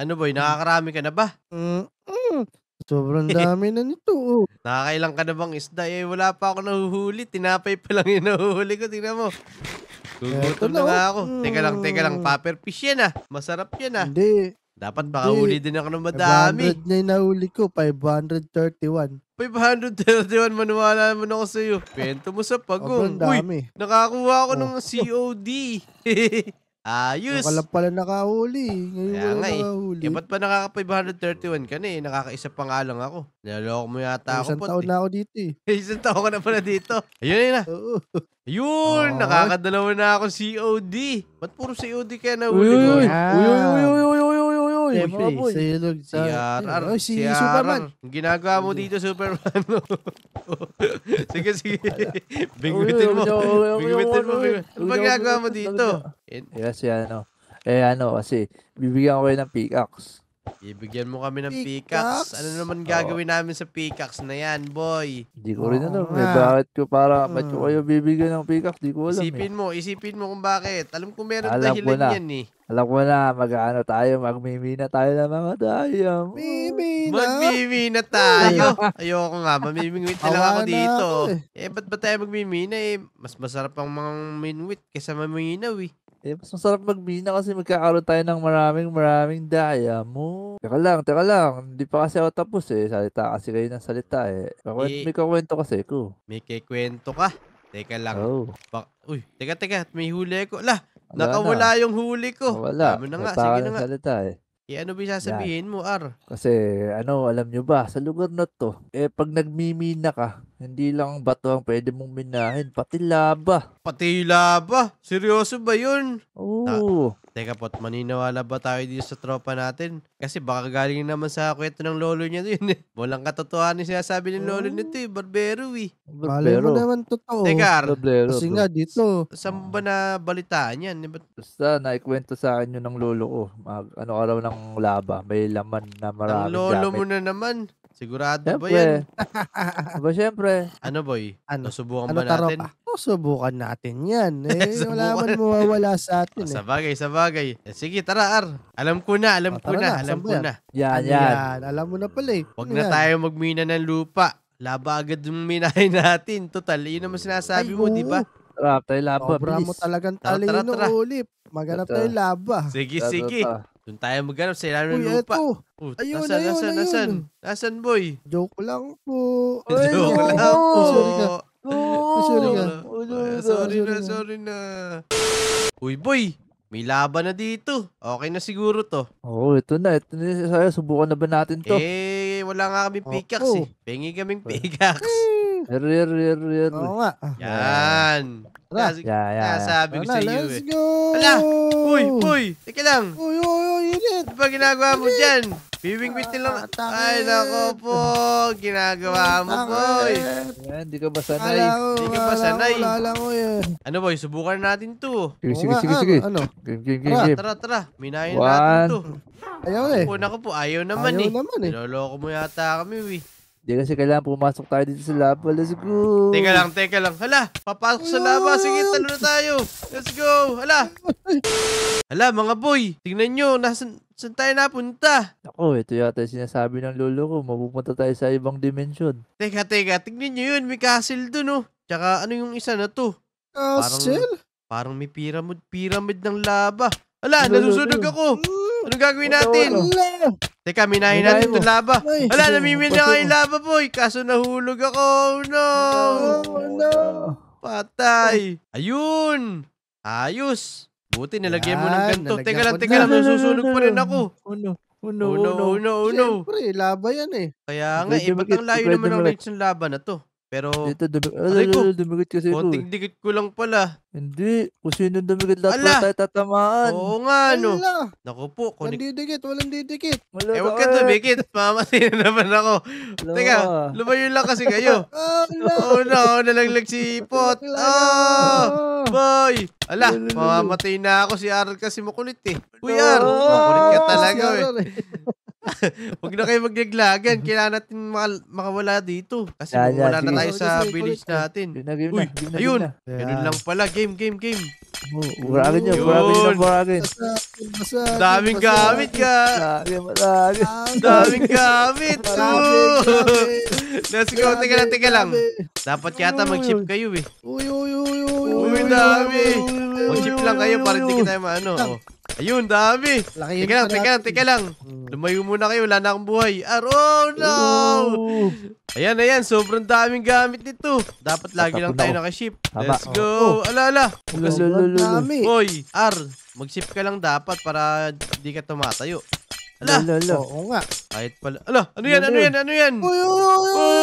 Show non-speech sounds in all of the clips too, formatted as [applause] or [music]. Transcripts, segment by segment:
Ano boy, nakakarami ka na ba? Mm-mm. Sobrang [laughs] dami na nito. Oh. Nakakailang ka na bang isda? Eh, wala pa ako nahuhuli. Tinapay pa lang yung [laughs] nahuhuli ko. Tingnan mo. Gugutom na nga oh. ako. Mm. Teka lang, teka lang. Mm. Paper fish yan ah. Masarap yan ah. Hindi. Dapat makahuli din ako ng madami. 500 na yung nahuli ko. 531. 531, manuwala naman ako sa'yo. Bento mo sa pagong. Uy, nakakuha ako ng oh. COD. [laughs] Ayos! Yung lang pala nakahuli. Ngayon Kaya nga eh. nakahuli. Eh, ba't pa nakaka-531 ka na eh? Nakakaisa pa nga lang ako. Naloko mo yata Ay, ako. Isang pot, taon eh. na ako dito eh. [laughs] isang taon ka na pala dito. Ayun ayun eh na. Oo. Ayun! Oh. Nakakadalawa na ako COD. Ba't puro COD kaya nahuli ko? Uy, uy, uy, uy, uy, uy, uy, uy, Boy. Siyempre, mga boy. Sa'yo, Log. Si Arar. Oh, si, si Superman. Ginagawa mo dito, Superman. [laughs] sige, sige. Bingwitin mo. Bingwitin mo. Ano ba ginagawa mo dito? Yes, yan. Oh. Eh, ano, kasi bibigyan ko kayo ng pickaxe. Ibigyan mo kami ng pickaxe. Ano naman gagawin namin sa peacocks na yan, boy? Hindi ko rin alam. Eh. Bakit ko para, ba't ko hmm. kayo bibigyan ng pickaxe? Hindi ko alam. Isipin eh. mo, isipin mo kung bakit. Alam ko meron alam dahilan na. yan eh. Alam ko na, mag-ano tayo, magmimina tayo ng mga dayang. Mimina? Magmimina tayo. [laughs] Ayoko nga, mamimingwit na lang ako dito. Eh. eh, ba't ba tayo magmimina eh? Mas masarap ang mga minwit kaysa mamimina eh. Eh, mas masarap magbina kasi magkakaroon tayo ng maraming maraming daya mo. Teka lang, teka lang. Hindi pa kasi ako tapos eh. Salita kasi kayo ng salita eh. Kakwent, eh may kakwento kasi ko. May kikwento ka. Teka lang. Oh. Bak- Uy, teka, teka. May huli ko. Lah, nakawala na. yung huli ko. Wala. Dami na nga. Sige na nga. Salita eh. Eh ano ba yung sasabihin mo, Ar? Kasi ano, alam nyo ba, sa lugar na to, eh pag nagmimina ka, hindi lang bato ang pwede mong minahin, pati laba. Pati laba? Seryoso ba yun? Oo. Teka po, maniniwala ba tayo dito sa tropa natin? Kasi baka galing naman sa kwento ng lolo niya yun eh. [laughs] Walang katotohanan yung sinasabi ng lolo hmm. nito eh. Barbero eh. Malay mo naman totoo. Teka, Barbero. Kasi nga dito. Saan ba na balitaan yan? Diba? Basta naikwento sa akin yun ng lolo ko. ano araw ng laba. May laman na marami Ang lolo gamit. mo na naman. Sigurado siyempre. ba yan? [laughs] ba diba, siyempre? Ano boy? Ano? Nasubukan ano ba natin? Taropa? O, subukan natin yan. [laughs] Eh, wala man mawawala sa atin. Oh, eh. Sabagay, sabagay. Eh, sige, tara, Ar. Alam ko na, alam O, oh, ko na, na, alam ko na. Yan, ano yan. yan? Alam mo na pala eh. Huwag ano na yan? tayo magmina ng lupa. Laba agad yung minahin [laughs] natin. Total, yun naman sinasabi Ay, mo, di ba? Tara, tayo laba. Sobra mo talagang talino, tara. Olip. Maganap tayo laba. Sige, Tara, sige. tara. Doon tayo maghanap sa ilalim ng lupa. eto. Oh, Ayun, nasan, ayun, nasan, ayun. nasan? Nasan, boy? Joke lang po. [laughs] Ay, Joke lang po. Sorry ka. Oh, sorry na, sorry na. Uy, boy! May laban na dito. Okay na siguro to. Oo, oh, ito na. Ito na. Subukan na ba natin to? Eh, wala nga kami pickaxe oh. eh. Pengi kaming pickaxe. Rir, rir, rir. Oo nga. Yan. Tara. yeah, yeah, yeah. sabi ko sa iyo eh. go! Ala! Uy, uy! Teka lang. Uy, uy, uy, init. Ano ba ginagawa mo dyan? Biwingwit nila. Ah, Ay, nako po. Ginagawa ah, mo, boy. Yan, eh, di ka ba sanay? Di ka ba sanay? Wala ko yan. Ano, boy? Subukan natin to. Sige, sige, ah, sige, Ano? Game, game, game, game. Tara, tara. Minayin natin to. Ayaw eh. Una ko po, ayaw naman eh. Ayaw naman eh. Niloloko mo yata kami, we. Hindi kasi kailangan pumasok tayo dito sa lava. Let's go. Teka lang, teka lang. Hala, papasok sa lava. Sige, talo na tayo. Let's go. Hala. Hala, mga boy. Tingnan nyo, nasan, saan tayo napunta? Ako, ito yata sinasabi ng lolo ko. Mapupunta tayo sa ibang dimension. Teka, teka. Tingnan nyo yun. May castle dun, oh. Tsaka ano yung isa na to? Castle? Parang, parang may pyramid, pyramid ng lava. Hala, nasusunog ako. Ano gagawin natin? Teka, minahin natin itong laba. Wala, namimil na kayong laba, boy. Kaso nahulog ako. Oh, no. Oh, no. Patay. Ayun. Ayos. Buti, nalagyan mo ng ganito. Teka lang, teka lang. Nasusunog pa rin ako. Oh, no. Oh no, oh no, oh no, oh no. Siyempre, laba yan eh. Kaya nga, iba't eh, ang layo naman ng range ng laba na to. Pero, Dito, dumi- aray dumikit kasi ito. konting eh. dikit ko lang pala. Hindi, kung sino dumikit lahat Ala! pala tayo tatamaan. Oo nga, Ano? no. Naku po, Walang Hindi dikit, walang didikit. Wala Ewan eh, ka eh. dumikit. Mamasin na naman ako. Wala Teka, lumayo lang kasi kayo. [laughs] Ala! Oo na, oo, nalaglag si Pot. Ah! Boy! Ala, mamamatay na ako si Aral kasi makulit eh. Uy, Ar, makulit ka talaga eh. eh. Huwag na kayo maglaglagan. Kailangan natin maka- makawala dito. Kasi yeah, wala na tayo sa village natin. Uy, ayun. Ganun lang pala. Game, game, game. Burakin nyo, burakin nyo, burakin. Daming gamit ka. Daming gamit. Let's go. Teka lang, teka lang. Dapat yata mag-ship kayo eh. Uy, uy, uy, uy. Uy, dami. Mag-ship lang kayo para hindi kita maano. Ayun, dami. Laki teka lang, teka, teka lang. Lumayo muna kayo, wala na akong buhay. oh, no! Ooh. Ayan, ayan, sobrang daming gamit nito. Dapat lagi lang tayo nakaship. Let's go. Oh. Ala, ala. Dami. Boy, Ar, mag-ship ka lang dapat para hindi ka tumatayo. Ala. Lolo. Oo nga. Kahit pala. Ala, ano yan, ano, ano yan, ano yan? Uy, uy, uy, uy.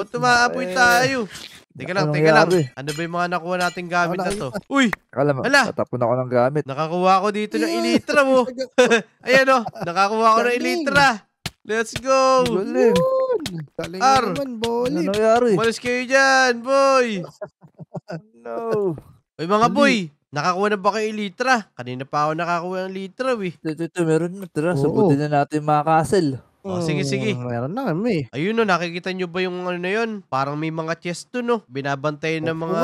Ba't tumaapoy eh. tayo? Teka lang, teka lang. Ano ba yung mga nakuha nating gamit na to? Uy! Alam mo, tatapon ako ng gamit. Nakakuha ko dito ng ilitra mo. [laughs] Ayan o, oh. nakakuha ko ng ilitra. Let's go! Galing. Galing naman, Bolip. Ano nangyari? Malis kayo dyan, boy! [laughs] no. Uy, mga boy! Nakakuha na ba kayo litra? Kanina pa ako nakakuha ng litra, we. Ito, ito, meron na. Tara, sabutin na natin mga castle. Oh, sige, sige. Mm, meron na kami. Ayun no, nakikita nyo ba yung ano na yun? Parang may mga chest to, no. Binabantayan ng mga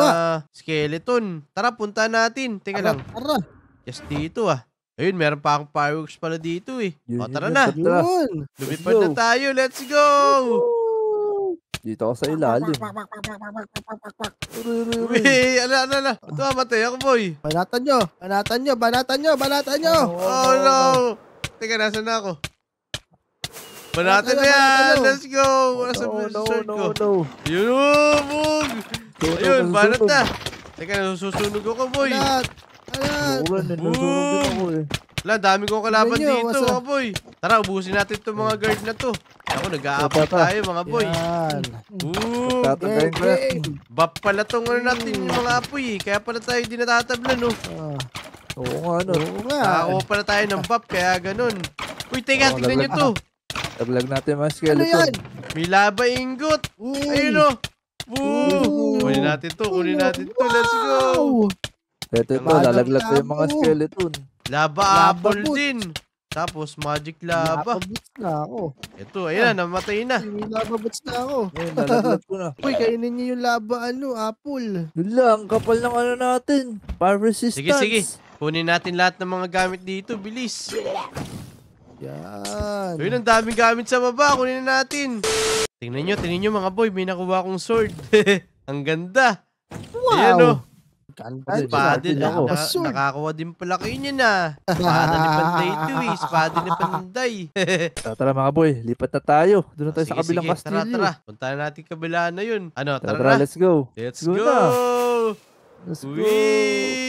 skeleton. Tara, punta natin. Tingnan Tara, lang. tara. Just dito ah. Ayun, meron pa akong fireworks pala dito eh. Yun, O, tara yun, na. tara. Yun. Lumipad na tayo. Let's go! Dito ako sa ilalim. Aray, Uy, ala, ala, ala. Ito, ah, matay ako, boy. Banatan nyo. Banatan nyo. Banatan nyo. Banatan nyo. Oh, no. Teka, nasan na ako? Manatili yan! Let's go! Oh, wala sa no, no, no, Yun! Bug! Ayun, banat na! Teka, nasusunog ako, boy! Banat! Banat! Nasusunog eh. Wala, dami kong kalaban dito, mga boy. Tara, ubusin natin itong mga guard na to. Ako, nag-aapot tayo, mga boy. Yan. Bap pala itong ano natin mga apoy, eh. Kaya pala tayo di natatablan, no? Oh. Ah. Oo nga, no? Oo nga. Nakakuha pala tayo ng bap, kaya ganun. Uy, teka, tignan nyo to. Taglag natin mga ano skeleton. Ano yan? May lava ingot. Ooh. Ayun o. Oh. Woo! Kunin natin to, kunin natin to. Let's go! Ito ito, lalaglag ko yung mga skeleton. Lava apple din. Tapos magic lava. Lava boots na ako. Ito, ayan, ah. namatay na. May lava boots na ako. Ayan, nalaglag ko na. [laughs] Uy, kainin niyo yung lava, ano, apple. Yun lang, kapal ng ano natin. Fire resistance. Sige, sige. Kunin natin lahat ng mga gamit dito, bilis. Yan. Uy, ang daming gamit sa baba. Kunin na natin. Tingnan nyo, tingnan nyo mga boy. May nakuha akong sword. [laughs] ang ganda. Wow. Ayan o. Kanta. Espada. Na, nakakuha din pala kayo niya na. Ah. Espada ni Panday ito eh. Espada ni Panday. [laughs] tara, tara mga boy. Lipat na tayo. Doon na tayo sige, sa kabilang sige. kastilyo. Tara, eh. tara. Punta na natin kabila na yun. Ano, tara, tara, tara. Let's go. Let's go. go. Na. Let's go. Wee!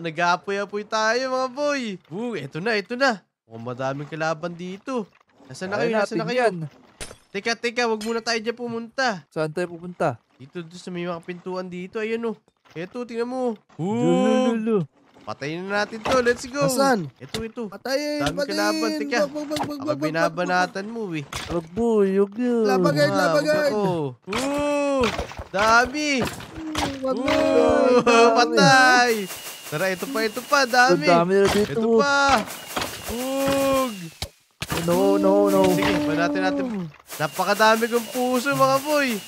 nag apoy apoy tayo mga boy. Woo, eto na, eto na. Oh, madaming kalaban dito. Nasaan na kayo? Nasaan na kayo? Yan. Teka, teka. Huwag muna tayo dyan pumunta. Saan tayo pupunta? Dito, dito. Sa may mga pintuan dito. Ayan, oh. Eto, tingnan mo. Lulululu. Patayin na natin to. Let's go. Nasaan? Ito, ito. Patayin, Dami patayin. kalaban. Teka. Bag, bag, bag, Ako binabanatan mo, eh. Lagbuyog yun. Labagay, labagay. Oh. Oo. Dami. Oo. [laughs] Patay. Tara, ito pa, ito pa. Dami. Ito pa. Bug! No, no, no. Sige, manatin natin. Napakadami kong puso, mga boy.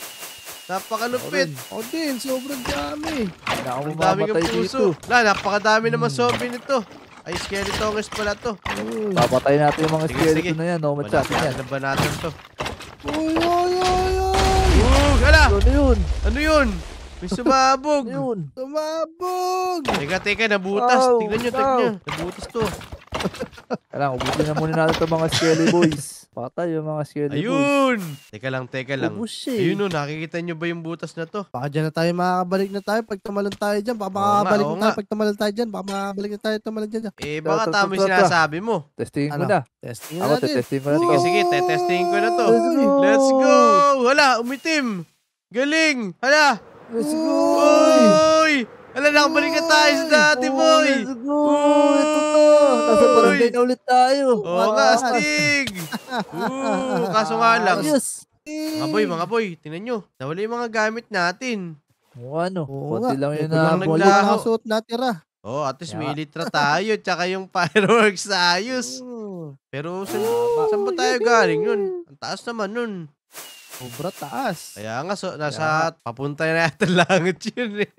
Napakalupit. O din, sobrang dami. Wala akong mamatay dito. Wala, napakadami naman hmm. zombie nito. Ay, skeletones pala to. Mm. Papatay natin yung mga skeleton na yan. No, matcha. Yan. Ano ba natin to? Uy, uy, uy, uy. Bug, ala. Ano yun? Ano yun? May [laughs] sumabog. ano yun? Sumabog. Teka, teka, nabutas. Wow, Tingnan nyo, wow. tingnan nyo. Nabutas to. Kailangan, ubusin na muna natin itong mga Skelly Boys. Patay yung mga Skelly Boys. Ayun! Teka lang, teka lang. Ubus eh. Ayun o, nakikita nyo ba yung butas na to? Baka dyan na tayo makakabalik na tayo pag tumalan tayo dyan. Baka makakabalik na tayo pag tumalan tayo dyan. Baka makakabalik na tayo tumalan dyan. Eh, baka tama yung sinasabi mo. Testing ano? ko na. Testing Ako, testing ko na Sige, sige, testing ko na to. Let's go! Wala, umitim! Galing! Hala! Let's go! Oy! Nakabalik na tayo sa dati, boy! Let's go! Ito to! Tapos barangay na ulit tayo. Oo oh, nga, Stig! [laughs] Ooh, kaso nga lang. Ayos! Mga boy, mga boy, tingnan nyo. Nawala yung mga gamit natin. O ano? Oo, lang yun na bolit na suot natira. Oo, oh, at least yeah. may litra tayo, tsaka yung [laughs] fireworks ayos. Pero saan, saan ba tayo galing yun? Ang taas naman nun. Sobra taas. Kaya nga, so, nasa Kaya... papunta na yata langit [laughs] yun eh.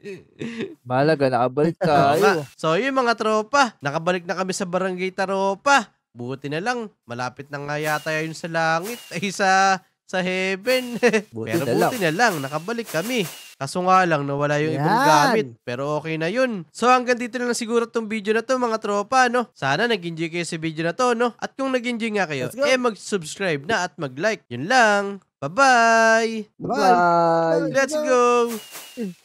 Malaga, nakabalik [laughs] tayo. so, yung mga tropa, nakabalik na kami sa barangay tropa. Buti na lang, malapit na nga yata yun sa langit. [laughs] Ay, sa, sa heaven. buti Pero na buti lang. na lang, nakabalik kami. Kaso nga lang, nawala yung Yan. ibang gamit. Pero okay na yun. So hanggang dito na lang siguro tong video na to mga tropa, no? Sana nag-enjoy kayo sa video na to, no? At kung nag-enjoy nga kayo, eh mag-subscribe na at mag-like. Yun lang. Bye-bye. Bye. Let's go.